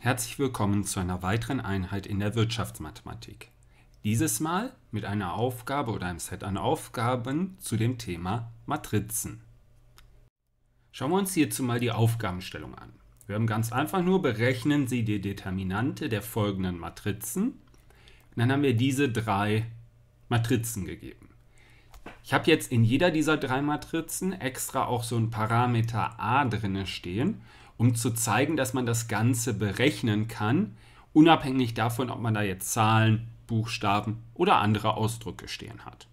Herzlich willkommen zu einer weiteren Einheit in der Wirtschaftsmathematik. Dieses Mal mit einer Aufgabe oder einem Set an Aufgaben zu dem Thema Matrizen. Schauen wir uns hierzu mal die Aufgabenstellung an. Wir haben ganz einfach nur berechnen Sie die Determinante der folgenden Matrizen. Und dann haben wir diese drei Matrizen gegeben. Ich habe jetzt in jeder dieser drei Matrizen extra auch so ein Parameter a drin stehen um zu zeigen, dass man das Ganze berechnen kann, unabhängig davon, ob man da jetzt Zahlen, Buchstaben oder andere Ausdrücke stehen hat.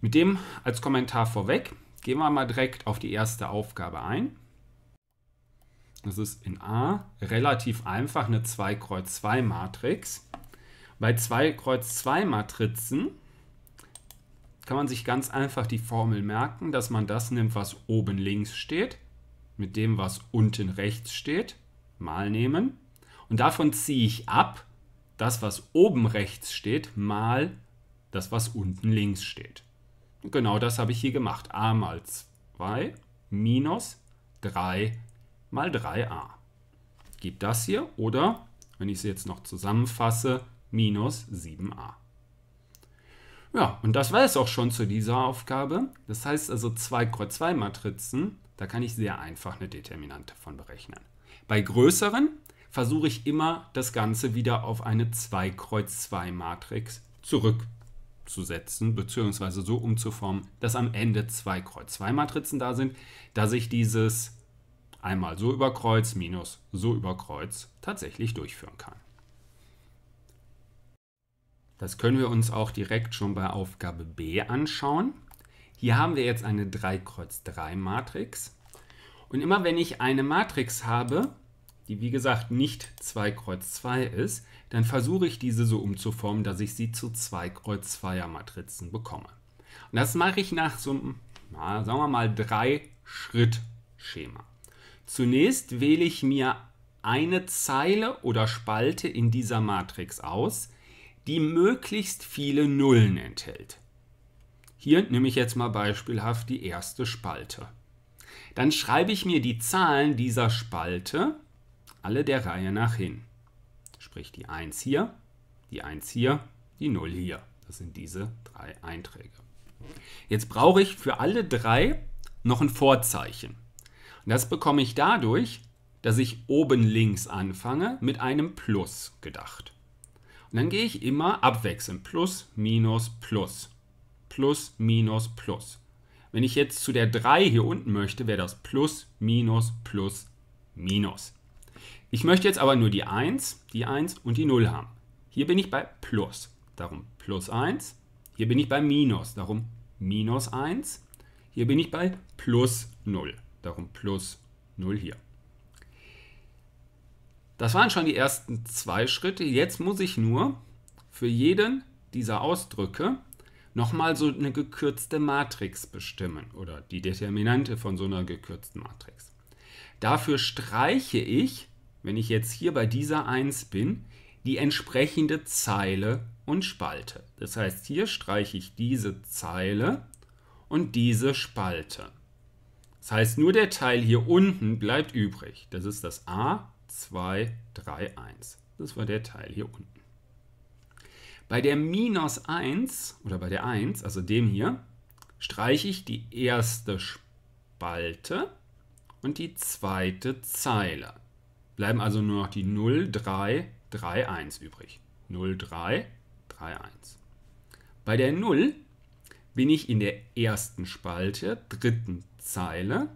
Mit dem als Kommentar vorweg gehen wir mal direkt auf die erste Aufgabe ein. Das ist in A relativ einfach eine 2 x 2 Matrix. Bei 2 x 2 Matrizen kann man sich ganz einfach die Formel merken, dass man das nimmt, was oben links steht mit dem, was unten rechts steht, mal nehmen. Und davon ziehe ich ab das, was oben rechts steht, mal das, was unten links steht. Und genau das habe ich hier gemacht. a mal 2 minus 3 mal 3a. Gibt das hier oder, wenn ich es jetzt noch zusammenfasse, minus 7a. Ja, und das war es auch schon zu dieser Aufgabe. Das heißt also 2 x 2 Matrizen da kann ich sehr einfach eine Determinante von berechnen. Bei größeren versuche ich immer, das Ganze wieder auf eine 2 Kreuz 2 Matrix zurückzusetzen, beziehungsweise so umzuformen, dass am Ende 2 Kreuz 2 Matrizen da sind, dass ich dieses einmal so über Kreuz minus so über Kreuz tatsächlich durchführen kann. Das können wir uns auch direkt schon bei Aufgabe B anschauen. Hier haben wir jetzt eine 3 Kreuz 3 Matrix. Und immer wenn ich eine Matrix habe, die wie gesagt nicht 2 Kreuz 2 ist, dann versuche ich diese so umzuformen, dass ich sie zu 2 Kreuz 2er Matrizen bekomme. Und das mache ich nach so einem, na, sagen wir mal, 3-Schritt-Schema. Zunächst wähle ich mir eine Zeile oder Spalte in dieser Matrix aus, die möglichst viele Nullen enthält. Hier nehme ich jetzt mal beispielhaft die erste Spalte. Dann schreibe ich mir die Zahlen dieser Spalte alle der Reihe nach hin. Sprich die 1 hier, die 1 hier, die 0 hier. Das sind diese drei Einträge. Jetzt brauche ich für alle drei noch ein Vorzeichen. Und das bekomme ich dadurch, dass ich oben links anfange mit einem Plus gedacht. Und dann gehe ich immer abwechselnd Plus, Minus, Plus plus, minus, plus. Wenn ich jetzt zu der 3 hier unten möchte, wäre das plus, minus, plus, minus. Ich möchte jetzt aber nur die 1, die 1 und die 0 haben. Hier bin ich bei plus, darum plus 1. Hier bin ich bei minus, darum minus 1. Hier bin ich bei plus 0, darum plus 0 hier. Das waren schon die ersten zwei Schritte. Jetzt muss ich nur für jeden dieser Ausdrücke nochmal so eine gekürzte Matrix bestimmen oder die Determinante von so einer gekürzten Matrix. Dafür streiche ich, wenn ich jetzt hier bei dieser 1 bin, die entsprechende Zeile und Spalte. Das heißt, hier streiche ich diese Zeile und diese Spalte. Das heißt, nur der Teil hier unten bleibt übrig. Das ist das A231. Das war der Teil hier unten. Bei der minus 1 oder bei der 1, also dem hier, streiche ich die erste Spalte und die zweite Zeile. Bleiben also nur noch die 0, 3, 3, 1 übrig. 0, 3, 3, 1. Bei der 0 bin ich in der ersten Spalte, dritten Zeile,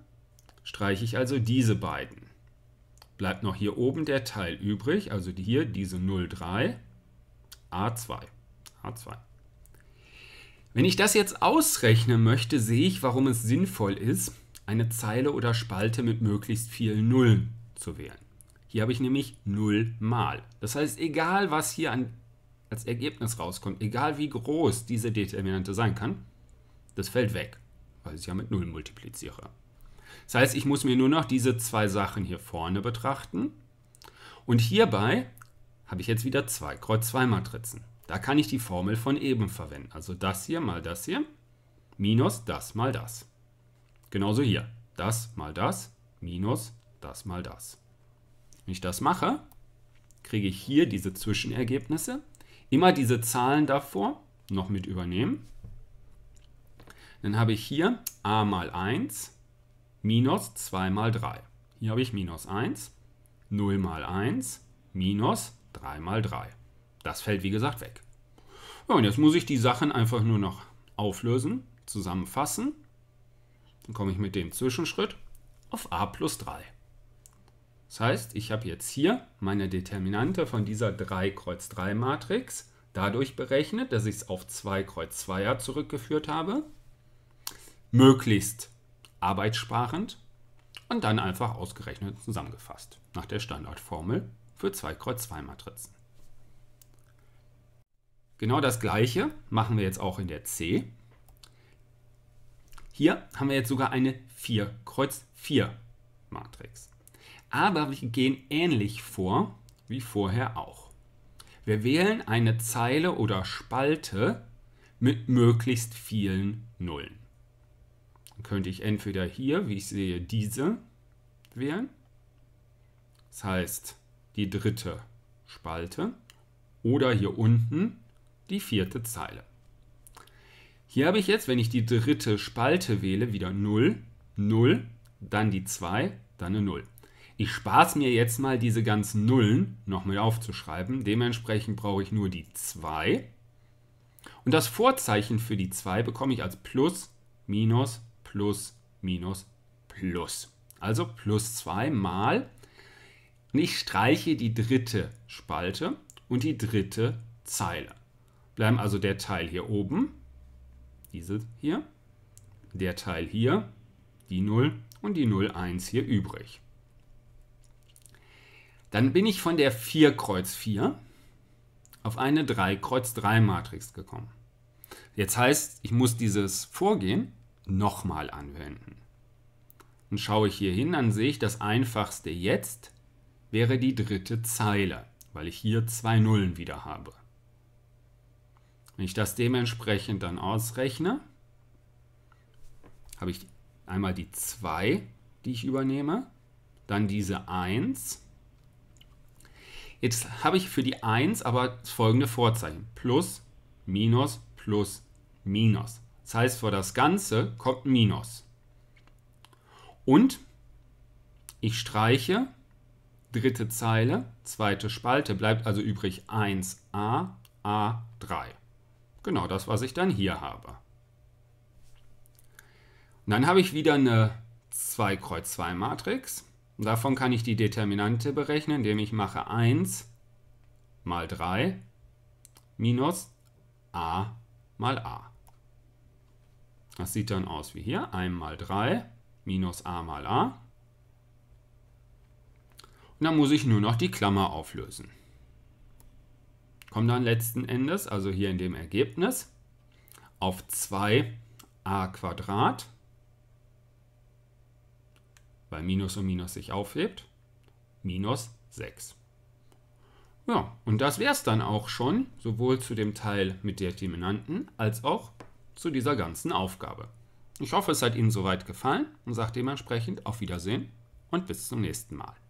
streiche ich also diese beiden. Bleibt noch hier oben der Teil übrig, also hier diese 0, 3 A2. A2. Wenn ich das jetzt ausrechnen möchte, sehe ich, warum es sinnvoll ist, eine Zeile oder Spalte mit möglichst vielen Nullen zu wählen. Hier habe ich nämlich 0 mal. Das heißt, egal was hier an, als Ergebnis rauskommt, egal wie groß diese Determinante sein kann, das fällt weg, weil ich es ja mit 0 multipliziere. Das heißt, ich muss mir nur noch diese zwei Sachen hier vorne betrachten. Und hierbei habe ich jetzt wieder zwei Kreuz-2-Matrizen. Da kann ich die Formel von eben verwenden. Also das hier mal das hier minus das mal das. Genauso hier. Das mal das minus das mal das. Wenn ich das mache, kriege ich hier diese Zwischenergebnisse. Immer diese Zahlen davor noch mit übernehmen. Dann habe ich hier a mal 1 minus 2 mal 3. Hier habe ich minus 1, 0 mal 1 minus 3 mal 3. Das fällt wie gesagt weg. Ja, und jetzt muss ich die Sachen einfach nur noch auflösen, zusammenfassen. Dann komme ich mit dem Zwischenschritt auf a plus 3. Das heißt, ich habe jetzt hier meine Determinante von dieser 3 Kreuz 3 Matrix dadurch berechnet, dass ich es auf 2 Kreuz 2er zurückgeführt habe. Möglichst arbeitssparend und dann einfach ausgerechnet zusammengefasst nach der Standardformel für 2 Kreuz 2 Matrizen. Genau das gleiche machen wir jetzt auch in der C. Hier haben wir jetzt sogar eine 4 Kreuz 4 Matrix. Aber wir gehen ähnlich vor wie vorher auch. Wir wählen eine Zeile oder Spalte mit möglichst vielen Nullen. Dann könnte ich entweder hier, wie ich sehe, diese wählen. Das heißt, die dritte Spalte oder hier unten die vierte Zeile. Hier habe ich jetzt, wenn ich die dritte Spalte wähle, wieder 0, 0, dann die 2, dann eine 0. Ich spare mir jetzt mal, diese ganzen Nullen nochmal aufzuschreiben. Dementsprechend brauche ich nur die 2. Und das Vorzeichen für die 2 bekomme ich als Plus, Minus, Plus, Minus, Plus. Also plus 2 mal und ich streiche die dritte Spalte und die dritte Zeile. Bleiben also der Teil hier oben, diese hier, der Teil hier, die 0 und die 01 hier übrig. Dann bin ich von der 4 Kreuz 4 auf eine 3 Kreuz 3 Matrix gekommen. Jetzt heißt, ich muss dieses Vorgehen nochmal anwenden. Dann schaue ich hier hin, dann sehe ich, das einfachste jetzt wäre die dritte Zeile, weil ich hier zwei Nullen wieder habe. Wenn ich das dementsprechend dann ausrechne, habe ich einmal die 2, die ich übernehme, dann diese 1. Jetzt habe ich für die 1 aber das folgende Vorzeichen. Plus, Minus, Plus, Minus. Das heißt, vor das Ganze kommt Minus. Und ich streiche dritte Zeile, zweite Spalte, bleibt also übrig 1a, a3. Genau das, was ich dann hier habe. Und dann habe ich wieder eine 2 Kreuz 2 Matrix. davon kann ich die Determinante berechnen, indem ich mache 1 mal 3 minus a mal a. Das sieht dann aus wie hier, 1 mal 3 minus a mal a. Und dann muss ich nur noch die Klammer auflösen. Komme dann letzten Endes, also hier in dem Ergebnis, auf 2a Quadrat, weil Minus und Minus sich aufhebt, minus 6. Ja, und das wäre es dann auch schon, sowohl zu dem Teil mit der Determinanten als auch zu dieser ganzen Aufgabe. Ich hoffe, es hat Ihnen soweit gefallen und sage dementsprechend auf Wiedersehen und bis zum nächsten Mal.